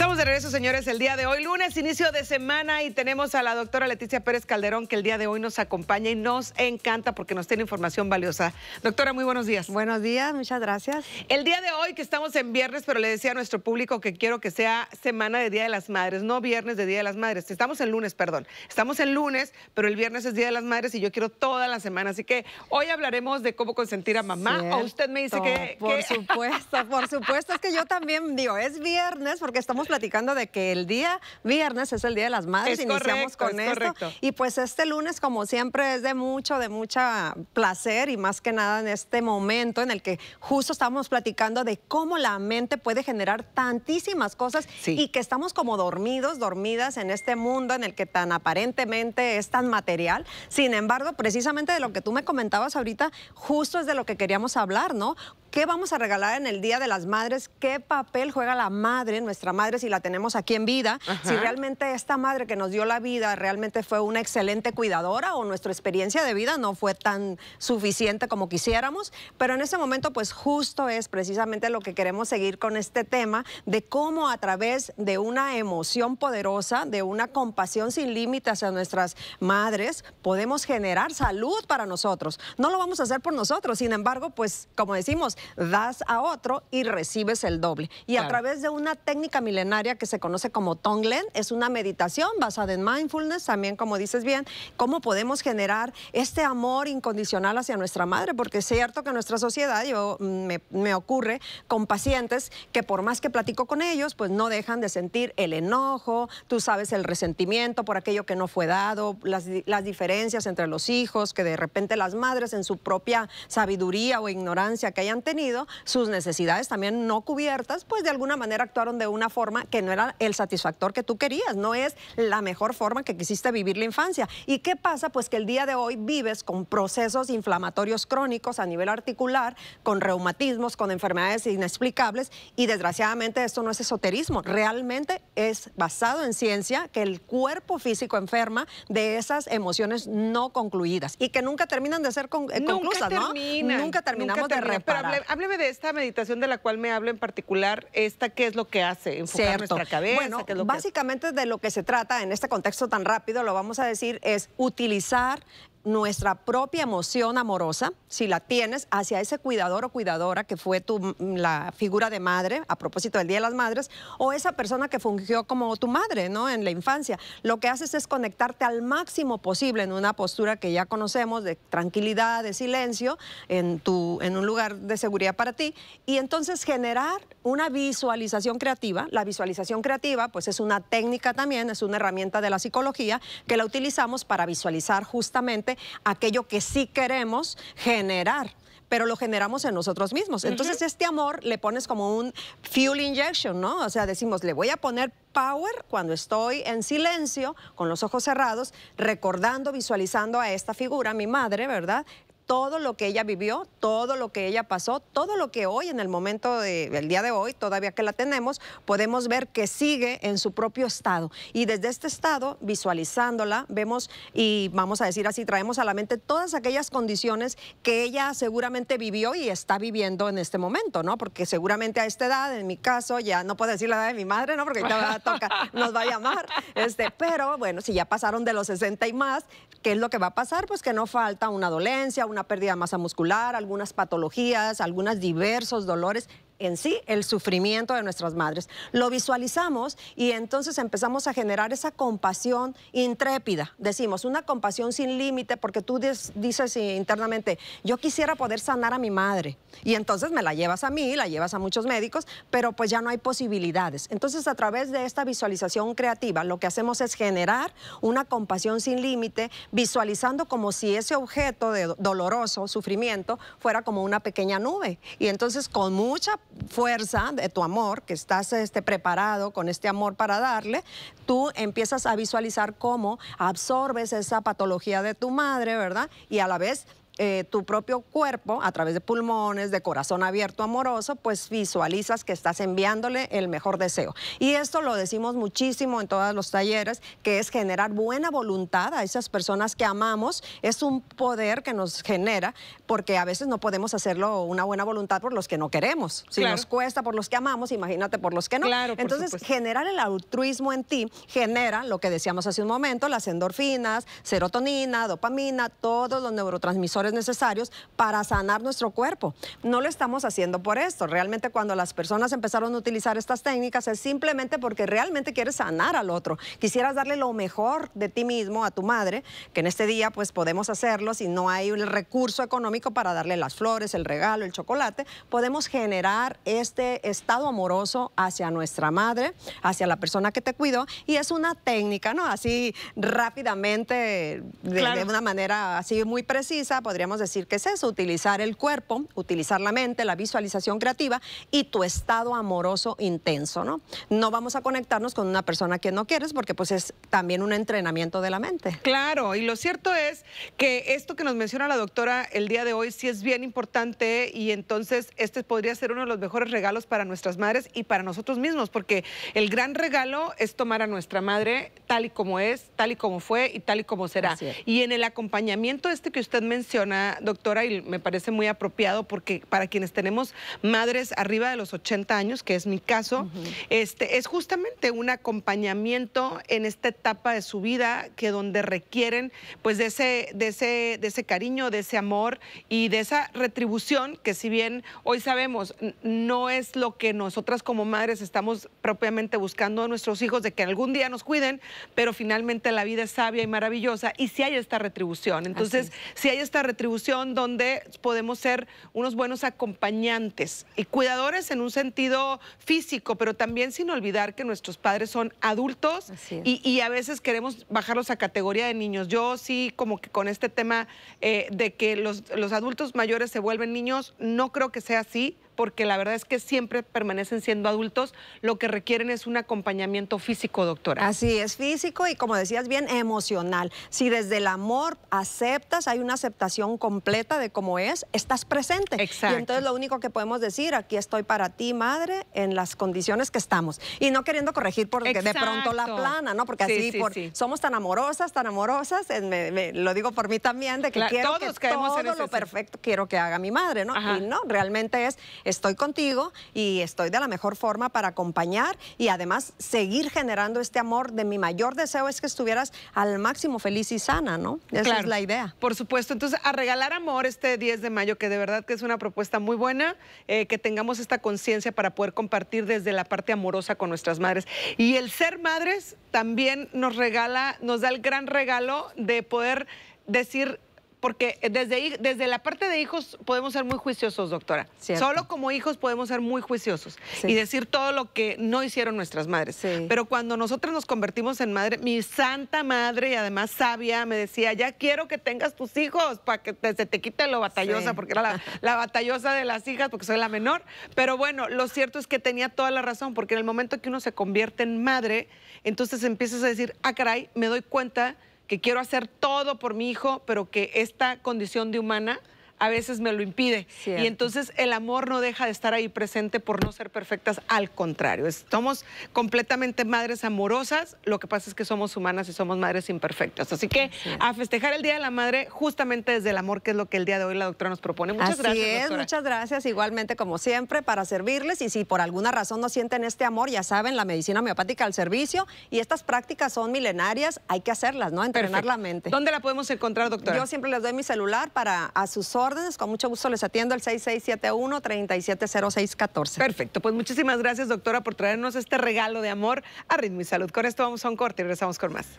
Estamos de regreso, señores, el día de hoy, lunes, inicio de semana, y tenemos a la doctora Leticia Pérez Calderón, que el día de hoy nos acompaña y nos encanta porque nos tiene información valiosa. Doctora, muy buenos días. Buenos días, muchas gracias. El día de hoy, que estamos en viernes, pero le decía a nuestro público que quiero que sea semana de Día de las Madres, no viernes de Día de las Madres. Estamos en lunes, perdón. Estamos en lunes, pero el viernes es Día de las Madres y yo quiero toda la semana. Así que hoy hablaremos de cómo consentir a mamá. usted me dice que. Por supuesto, por supuesto. Es que yo también digo, es viernes porque estamos platicando de que el día viernes es el Día de las Madres, iniciamos con es esto. Y pues este lunes, como siempre, es de mucho, de mucha placer y más que nada en este momento en el que justo estamos platicando de cómo la mente puede generar tantísimas cosas y que estamos como dormidos, dormidas en este mundo en el que tan aparentemente es tan material. Sin embargo, precisamente de lo que tú me comentabas ahorita, justo es de lo que queríamos hablar, ¿no? ¿Qué vamos a regalar en el Día de las Madres? ¿Qué papel juega la madre, nuestra madre? si la tenemos aquí en vida, si realmente esta madre que nos dio la vida realmente fue una excelente cuidadora o nuestra experiencia de vida no fue tan suficiente como quisiéramos, pero en este momento pues justo es precisamente lo que queremos seguir con este tema de cómo a través de una emoción poderosa, de una compasión sin límites a nuestras madres, podemos generar salud para nosotros. No lo vamos a hacer por nosotros, sin embargo, pues como decimos, das a otro y recibes el doble. Y a través de una técnica milenaria área que se conoce como Tonglen. Es una meditación basada en mindfulness, también como dices bien, cómo podemos generar este amor incondicional hacia nuestra madre, porque es cierto que nuestra sociedad, yo mm, me, me ocurre con pacientes que por más que platico con ellos, pues no dejan de sentir el enojo, tú sabes, el resentimiento por aquello que no fue dado, las, las diferencias entre los hijos, que de repente las madres en su propia sabiduría o ignorancia que hayan tenido, sus necesidades también no cubiertas, pues de alguna manera actuaron de una forma que no era el satisfactor que tú querías, no es la mejor forma que quisiste vivir la infancia. ¿Y qué pasa? Pues que el día de hoy vives con procesos inflamatorios crónicos a nivel articular, con reumatismos, con enfermedades inexplicables y desgraciadamente esto no es esoterismo, realmente es basado en ciencia que el cuerpo físico enferma de esas emociones no concluidas y que nunca terminan de ser con, eh, nunca ¿no? Nunca terminamos de reparar. Pero hábleme de esta meditación de la cual me habla en particular, esta qué es lo que hace. Enfocada bueno, básicamente de lo que se trata en este contexto tan rápido, lo vamos a decir, es utilizar nuestra propia emoción amorosa, si la tienes, hacia ese cuidador o cuidadora que fue tu, mm, la figura de madre, a propósito del Día de las Madres, o esa persona que fungió como tu madre, ¿no? En la infancia. Lo que haces es conectarte al máximo posible en una postura que ya conocemos de tranquilidad, de silencio, en, tu, en un lugar de seguridad para ti, y entonces generar una visualización creativa. La visualización creativa, pues es una técnica también, es una herramienta de la psicología que la utilizamos para visualizar justamente aquello que sí queremos generar pero lo generamos en nosotros mismos. Entonces este amor le pones como un fuel injection, ¿no? O sea, decimos, le voy a poner power cuando estoy en silencio, con los ojos cerrados, recordando, visualizando a esta figura, mi madre, ¿verdad? todo lo que ella vivió, todo lo que ella pasó, todo lo que hoy, en el momento del día de hoy, todavía que la tenemos, podemos ver que sigue en su propio estado. Y desde este estado, visualizándola, vemos y vamos a decir así, traemos a la mente todas aquellas condiciones que ella seguramente vivió y está viviendo en este momento, ¿no? Porque seguramente a esta edad, en mi caso, ya no puedo decir la edad de mi madre, ¿no? Porque ahorita toca, nos va a llamar. Este, pero bueno, si ya pasaron de los 60 y más, ¿qué es lo que va a pasar? Pues que no falta una dolencia, una una pérdida de masa muscular, algunas patologías, algunos diversos dolores en sí el sufrimiento de nuestras madres. Lo visualizamos y entonces empezamos a generar esa compasión intrépida. Decimos, una compasión sin límite porque tú dices internamente, yo quisiera poder sanar a mi madre. Y entonces me la llevas a mí, la llevas a muchos médicos, pero pues ya no hay posibilidades. Entonces a través de esta visualización creativa lo que hacemos es generar una compasión sin límite, visualizando como si ese objeto de doloroso sufrimiento fuera como una pequeña nube. Y entonces con mucha fuerza, de tu amor, que estás este, preparado con este amor para darle, tú empiezas a visualizar cómo absorbes esa patología de tu madre, ¿verdad? Y a la vez eh, tu propio cuerpo, a través de pulmones, de corazón abierto, amoroso, pues visualizas que estás enviándole el mejor deseo. Y esto lo decimos muchísimo en todos los talleres, que es generar buena voluntad a esas personas que amamos. Es un poder que nos genera, porque a veces no podemos hacerlo una buena voluntad por los que no queremos. Si nos cuesta por los que amamos, imagínate por los que no. Entonces, generar el altruismo en ti genera lo que decíamos hace un momento, las endorfinas, serotonina, dopamina, todos los neurotransmisores necesarios para sanar nuestro cuerpo. No lo estamos haciendo por esto. Realmente cuando las personas empezaron a utilizar estas técnicas es simplemente porque realmente quieres sanar al otro. Quisieras darle lo mejor de ti mismo a tu madre, que en este día pues podemos hacerlo si no hay el recurso económico para darle las flores, el regalo, el chocolate. Podemos generar este estado amoroso hacia nuestra madre, hacia la persona que te cuidó y es una técnica, ¿no? Así rápidamente, de, una manera así muy precisa, podría podríamos decir que es eso, utilizar el cuerpo, utilizar la mente, la visualización creativa y tu estado amoroso intenso, ¿no? No vamos a conectarnos con una persona que no quieres porque pues es también un entrenamiento de la mente. Claro, y lo cierto es que esto que nos menciona la doctora el día de hoy sí es bien importante y entonces este podría ser uno de los mejores regalos para nuestras madres y para nosotros mismos, porque el gran regalo es tomar a nuestra madre tal y como es, tal y como fue y tal y como será. Y en el acompañamiento este que usted menciona, doctora, y me parece muy apropiado porque para quienes tenemos madres arriba de los 80 años, que es mi caso, este, es justamente un acompañamiento en esta etapa de su vida que donde requieren pues de ese, de ese, de ese cariño, de ese amor y de esa retribución que si bien hoy sabemos no es lo que nosotras como madres estamos propiamente buscando a nuestros hijos, de que algún día nos cuiden, pero finalmente la vida es sabia y maravillosa y si hay esta retribución. Entonces, si hay esta retribución, retribución donde podemos ser unos buenos acompañantes y cuidadores en un sentido físico, pero también sin olvidar que nuestros padres son adultos y, a veces queremos bajarlos a categoría de niños. Yo sí, como que con este tema eh, de que los, los adultos mayores se vuelven niños, no creo que sea así porque la verdad es que siempre permanecen siendo adultos, lo que requieren es un acompañamiento físico, doctora. Así es, físico y como decías bien, emocional. Si desde el amor aceptas, hay una aceptación completa de cómo es, estás presente. Exacto. Y entonces lo único que podemos decir, aquí estoy para ti, madre, en las condiciones que estamos. Y no queriendo corregir porque de pronto la plana, ¿no? Porque así somos tan amorosas, tan amorosas, lo digo por mí también, de que quiero que todo lo perfecto quiero que haga mi madre, ¿no? Y no, realmente es estoy contigo y estoy de la mejor forma para acompañar y además seguir generando este amor. De mi mayor deseo es que estuvieras al máximo feliz y sana, ¿no? Esa es la idea. Por supuesto. Entonces, a regalar amor este 10 de mayo, que de verdad que es una propuesta muy buena, eh, que tengamos esta conciencia para poder compartir desde la parte amorosa con nuestras madres. Y el ser madres también nos regala, nos da el gran regalo de poder decir porque desde, la parte de hijos podemos ser muy juiciosos, doctora. Solo como hijos podemos ser muy juiciosos y decir todo lo que no hicieron nuestras madres. Pero cuando nosotros nos convertimos en madre, mi santa madre y además sabia me decía, ya quiero que tengas tus hijos para que se te quite lo batallosa, porque era la, la batallosa de las hijas, porque soy la menor. Pero bueno, lo cierto es que tenía toda la razón, porque en el momento que uno se convierte en madre, entonces empiezas a decir, ah, caray, me doy cuenta que quiero hacer todo por mi hijo, pero que esta condición de humana a veces me lo impide. Y entonces el amor no deja de estar ahí presente por no ser perfectas, al contrario, Somos completamente madres amorosas, lo que pasa es que somos humanas y somos madres imperfectas. Así que a festejar el Día de la Madre justamente desde el amor, que es lo que el día de hoy la doctora nos propone. Muchas Así gracias. Es, muchas gracias, igualmente como siempre, para servirles y si por alguna razón no sienten este amor, ya saben, la medicina homeopática al servicio y estas prácticas son milenarias, hay que hacerlas, ¿no? Entrenar la mente. ¿Dónde la podemos encontrar, doctora? Yo siempre les doy mi celular para a sus con mucho gusto les atiendo al 6671-370614. Perfecto. Pues muchísimas gracias, doctora, por traernos este regalo de amor a Ritmo y Salud. Con esto vamos a un corte y regresamos con más.